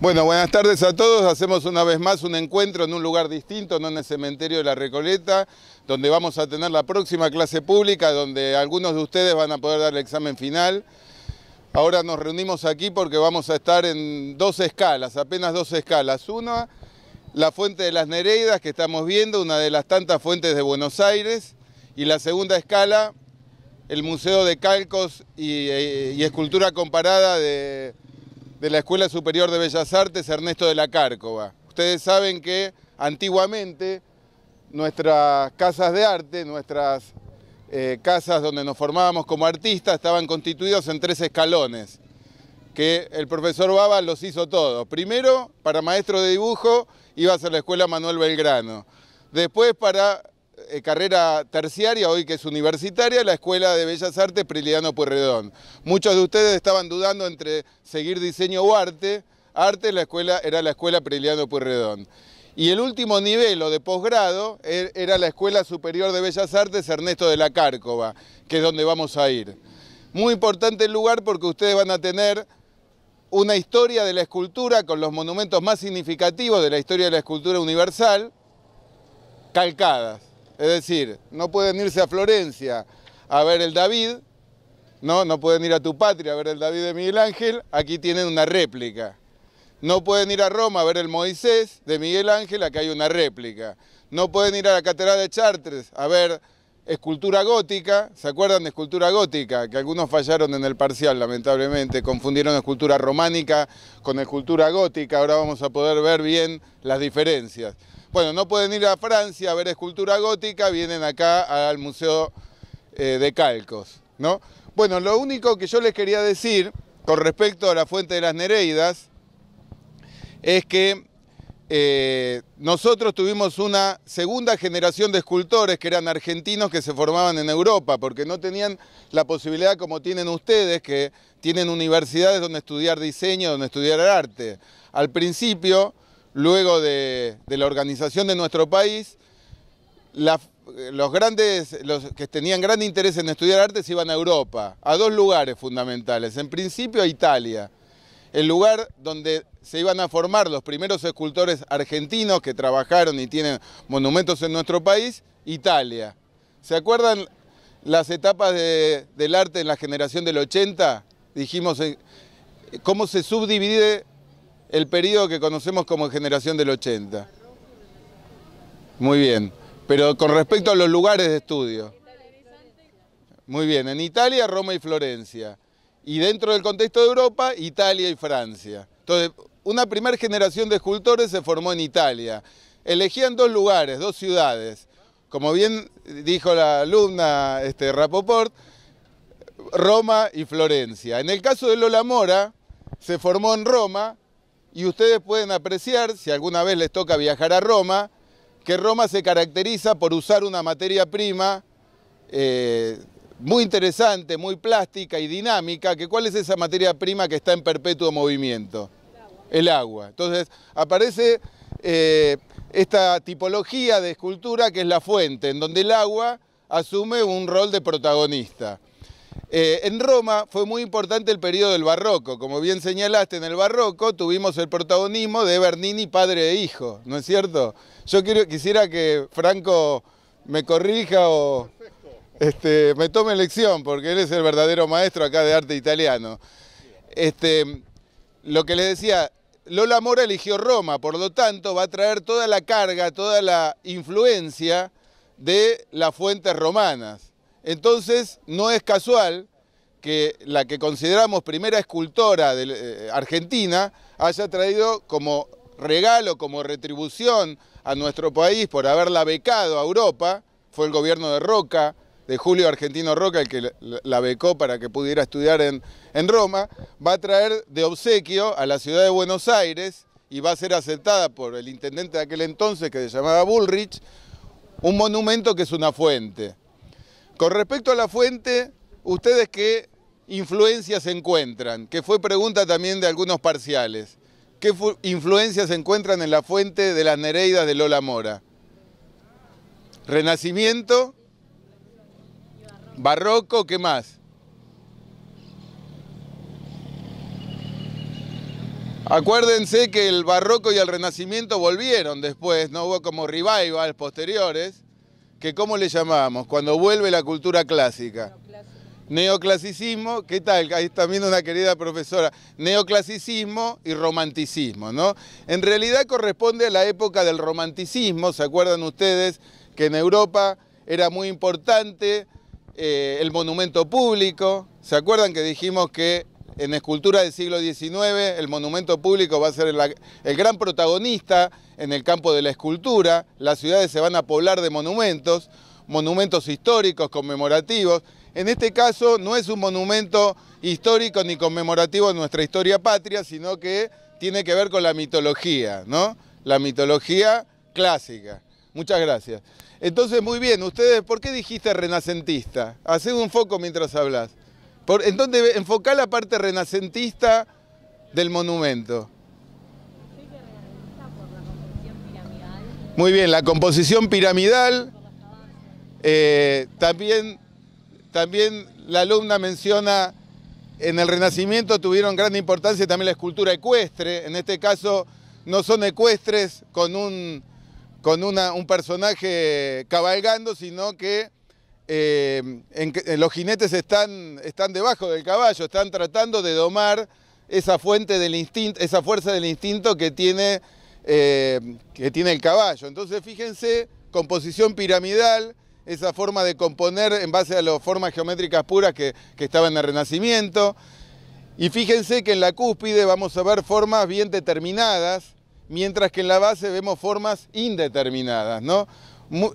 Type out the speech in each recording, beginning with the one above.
Bueno, buenas tardes a todos. Hacemos una vez más un encuentro en un lugar distinto, no en el cementerio de la Recoleta, donde vamos a tener la próxima clase pública, donde algunos de ustedes van a poder dar el examen final. Ahora nos reunimos aquí porque vamos a estar en dos escalas, apenas dos escalas. Una, la fuente de las Nereidas que estamos viendo, una de las tantas fuentes de Buenos Aires. Y la segunda escala, el Museo de Calcos y, eh, y Escultura Comparada de de la Escuela Superior de Bellas Artes Ernesto de la Cárcova. Ustedes saben que antiguamente nuestras casas de arte, nuestras eh, casas donde nos formábamos como artistas, estaban constituidos en tres escalones, que el profesor Baba los hizo todos. Primero, para maestro de dibujo, ibas a la Escuela Manuel Belgrano. Después, para eh, carrera terciaria, hoy que es universitaria, la Escuela de Bellas Artes Priliano Pueyrredón. Muchos de ustedes estaban dudando entre seguir diseño o arte. Arte la escuela, era la Escuela Priliano Pueyrredón. Y el último nivel o de posgrado er, era la Escuela Superior de Bellas Artes Ernesto de la Cárcova, que es donde vamos a ir. Muy importante el lugar porque ustedes van a tener una historia de la escultura con los monumentos más significativos de la historia de la escultura universal calcadas. Es decir, no pueden irse a Florencia a ver el David, no, no pueden ir a tu patria a ver el David de Miguel Ángel, aquí tienen una réplica. No pueden ir a Roma a ver el Moisés de Miguel Ángel, acá hay una réplica. No pueden ir a la Catedral de Chartres a ver escultura gótica, ¿se acuerdan de escultura gótica? Que algunos fallaron en el parcial, lamentablemente, confundieron escultura románica con escultura gótica, ahora vamos a poder ver bien las diferencias. Bueno, no pueden ir a Francia a ver escultura gótica, vienen acá al Museo eh, de Calcos, ¿no? Bueno, lo único que yo les quería decir con respecto a la Fuente de las Nereidas es que eh, nosotros tuvimos una segunda generación de escultores que eran argentinos que se formaban en Europa, porque no tenían la posibilidad como tienen ustedes, que tienen universidades donde estudiar diseño, donde estudiar arte. Al principio luego de, la organización de nuestro país, los grandes, los que tenían gran interés en estudiar arte se iban a Europa, a dos lugares fundamentales, en principio a Italia, el lugar donde se iban a formar los primeros escultores argentinos que trabajaron y tienen monumentos en nuestro país, Italia. ¿Se acuerdan las etapas del arte en la generación del 80? Dijimos eh, cómo se subdivide el periodo que conocemos como generación del 80. Muy bien. Pero con respecto a los lugares de estudio. Muy bien, en Italia, Roma y Florencia. Y dentro del contexto de Europa, Italia y Francia. Entonces, una primera generación de escultores se formó en Italia. Elegían dos lugares, dos ciudades. Como bien dijo la alumna este, Rapoport, Roma y Florencia. En el caso de Lola Mora, se formó en Roma y ustedes pueden apreciar, si alguna vez les toca viajar a Roma, que Roma se caracteriza por usar una materia prima eh, muy interesante, muy plástica y dinámica, que cuál es esa materia prima que está en perpetuo movimiento. El agua. Entonces aparece eh, esta tipología de escultura que es la fuente, en donde el agua asume un rol de protagonista. Eh, en Roma fue muy importante el periodo del barroco. Como bien señalaste, en el barroco tuvimos el protagonismo de Bernini padre e hijo, ¿no es cierto? Yo quisiera que Franco me corrija o este, me tome lección, porque él es el verdadero maestro acá de arte italiano. Este, lo que les decía, Lola Mora eligió Roma, por lo tanto va a traer toda la carga, toda la influencia de las fuentes romanas. Entonces, no es casual que la que consideramos primera escultora de, eh, argentina haya traído como regalo, como retribución a nuestro país por haberla becado a Europa, fue el gobierno de Roca, de Julio Argentino Roca, el que la becó para que pudiera estudiar en, en Roma, va a traer de obsequio a la ciudad de Buenos Aires y va a ser aceptada por el intendente de aquel entonces, que se llamaba Bullrich, un monumento que es una fuente. Con respecto a la fuente, ¿ustedes qué influencias encuentran? Que fue pregunta también de algunos parciales. ¿Qué influencias encuentran en la fuente de las Nereidas de Lola Mora? Renacimiento, barroco, ¿qué más? Acuérdense que el barroco y el renacimiento volvieron después, no hubo como revivals posteriores que cómo le llamamos, cuando vuelve la cultura clásica. Neoclasicismo, ¿qué tal? Ahí está viendo una querida profesora. Neoclasicismo y romanticismo, ¿no? En realidad corresponde a la época del romanticismo, ¿se acuerdan ustedes? Que en Europa era muy importante eh, el monumento público. ¿Se acuerdan que dijimos que en escultura del siglo XIX, el monumento público va a ser el gran protagonista en el campo de la escultura, las ciudades se van a poblar de monumentos, monumentos históricos, conmemorativos. En este caso no es un monumento histórico ni conmemorativo de nuestra historia patria, sino que tiene que ver con la mitología, ¿no? La mitología clásica. Muchas gracias. Entonces, muy bien, ustedes, ¿por qué dijiste renacentista? Haced un foco mientras hablas. Por, entonces, enfocá la parte renacentista del monumento. Muy bien, la composición piramidal. Eh, también, también la alumna menciona, en el Renacimiento tuvieron gran importancia también la escultura ecuestre. En este caso no son ecuestres con un, con un personaje cabalgando, sino que eh, los jinetes están, están debajo del caballo, están tratando de domar esa fuente del instinto, esa fuerza del instinto que tiene, eh, que tiene el caballo. Entonces fíjense, composición piramidal, esa forma de componer en base a las formas geométricas puras que, que estaban en el Renacimiento. Y fíjense que en la cúspide vamos a ver formas bien determinadas, mientras que en la base vemos formas indeterminadas, ¿no?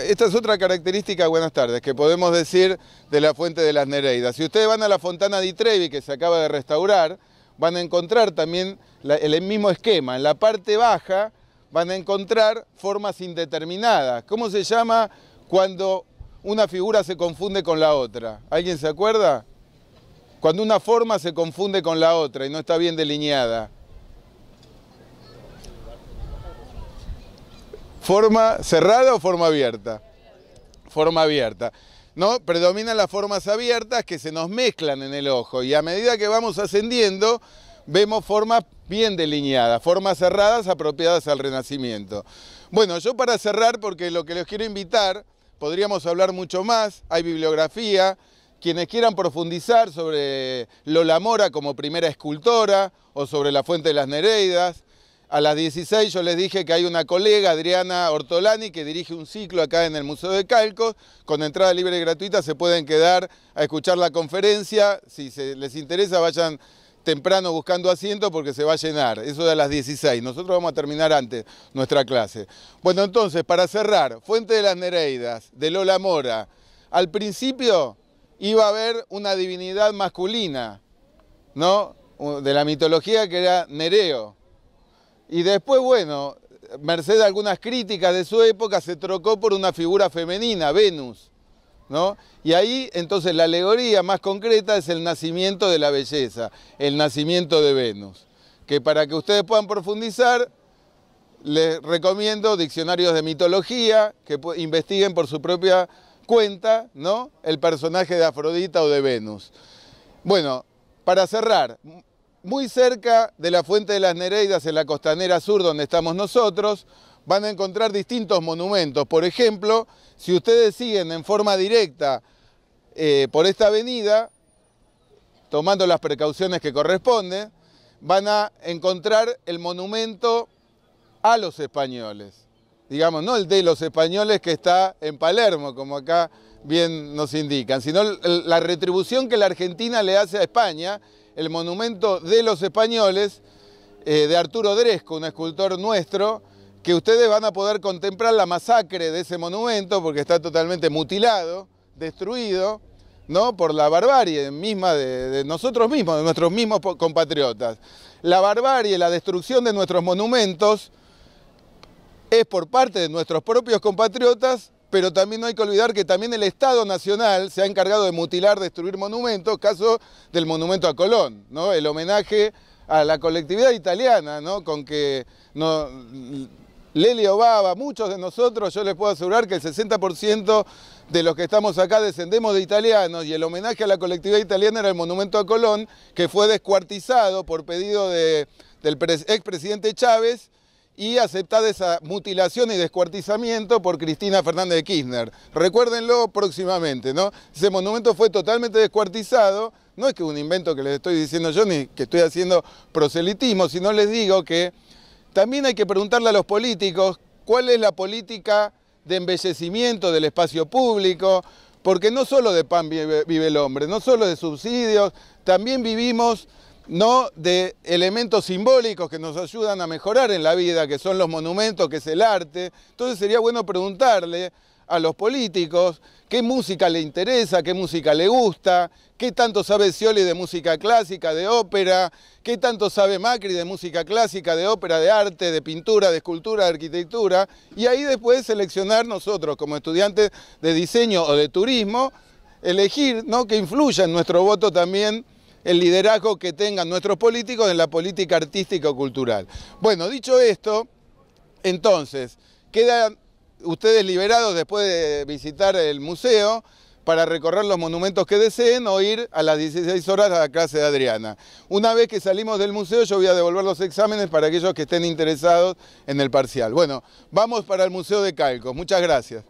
Esta es otra característica, buenas tardes, que podemos decir de la Fuente de las Nereidas. Si ustedes van a la Fontana di Trevi, que se acaba de restaurar, van a encontrar también el mismo esquema. En la parte baja van a encontrar formas indeterminadas. ¿Cómo se llama cuando una figura se confunde con la otra? ¿Alguien se acuerda? Cuando una forma se confunde con la otra y no está bien delineada. ¿Forma cerrada o forma abierta? Forma abierta. ¿No? Predominan las formas abiertas que se nos mezclan en el ojo y a medida que vamos ascendiendo vemos formas bien delineadas, formas cerradas apropiadas al renacimiento. Bueno, yo para cerrar, porque lo que les quiero invitar, podríamos hablar mucho más, hay bibliografía, quienes quieran profundizar sobre Lola Mora como primera escultora o sobre la Fuente de las Nereidas, a las 16 yo les dije que hay una colega, Adriana Ortolani, que dirige un ciclo acá en el Museo de Calcos, Con entrada libre y gratuita se pueden quedar a escuchar la conferencia. Si se les interesa, vayan temprano buscando asiento porque se va a llenar. Eso de a las 16. Nosotros vamos a terminar antes nuestra clase. Bueno, entonces, para cerrar, Fuente de las Nereidas, de Lola Mora. Al principio iba a haber una divinidad masculina, ¿no? De la mitología que era Nereo y después, bueno, merced a algunas críticas de su época, se trocó por una figura femenina, Venus. ¿no? Y ahí entonces la alegoría más concreta es el nacimiento de la belleza, el nacimiento de Venus. Que para que ustedes puedan profundizar, les recomiendo diccionarios de mitología, que investiguen por su propia cuenta ¿no? el personaje de Afrodita o de Venus. Bueno, para cerrar, muy cerca de la Fuente de las Nereidas, en la costanera sur donde estamos nosotros, van a encontrar distintos monumentos. Por ejemplo, si ustedes siguen en forma directa eh, por esta avenida, tomando las precauciones que corresponden, van a encontrar el monumento a los españoles. Digamos, no el de los españoles que está en Palermo, como acá bien nos indican, sino la retribución que la Argentina le hace a España el monumento de los españoles eh, de Arturo Dresco, un escultor nuestro, que ustedes van a poder contemplar la masacre de ese monumento porque está totalmente mutilado, destruido, ¿no? Por la barbarie misma de, de, nosotros mismos, de nuestros mismos compatriotas. La barbarie, la destrucción de nuestros monumentos es por parte de nuestros propios compatriotas pero también no hay que olvidar que también el Estado Nacional se ha encargado de mutilar, destruir monumentos, caso del monumento a Colón, ¿no? El homenaje a la colectividad italiana, ¿no? Con que no, Lelio Baba, muchos de nosotros, yo les puedo asegurar que el 60% de los que estamos acá descendemos de italianos y el homenaje a la colectividad italiana era el monumento a Colón, que fue descuartizado por pedido de, del expresidente Chávez y aceptada esa mutilación y descuartizamiento por Cristina Fernández de Kirchner. Recuérdenlo próximamente, ¿no? Ese monumento fue totalmente descuartizado, no es que un invento que les estoy diciendo yo ni que estoy haciendo proselitismo, sino les digo que también hay que preguntarle a los políticos cuál es la política de embellecimiento del espacio público, porque no solo de pan vive, vive el hombre, no solo de subsidios, también vivimos no de elementos simbólicos que nos ayudan a mejorar en la vida, que son los monumentos, que es el arte. Entonces sería bueno preguntarle a los políticos qué música le interesa, qué música le gusta, qué tanto sabe Scioli de música clásica, de ópera, qué tanto sabe Macri de música clásica, de ópera, de arte, de pintura, de escultura, de arquitectura, y ahí después seleccionar nosotros como estudiantes de diseño o de turismo, elegir ¿no? que influya en nuestro voto también el liderazgo que tengan nuestros políticos en la política artística o cultural. Bueno, dicho esto, entonces, quedan ustedes liberados después de visitar el museo para recorrer los monumentos que deseen o ir a las 16 horas a la clase de Adriana. Una vez que salimos del museo yo voy a devolver los exámenes para aquellos que estén interesados en el parcial. Bueno, vamos para el Museo de Calcos. Muchas gracias.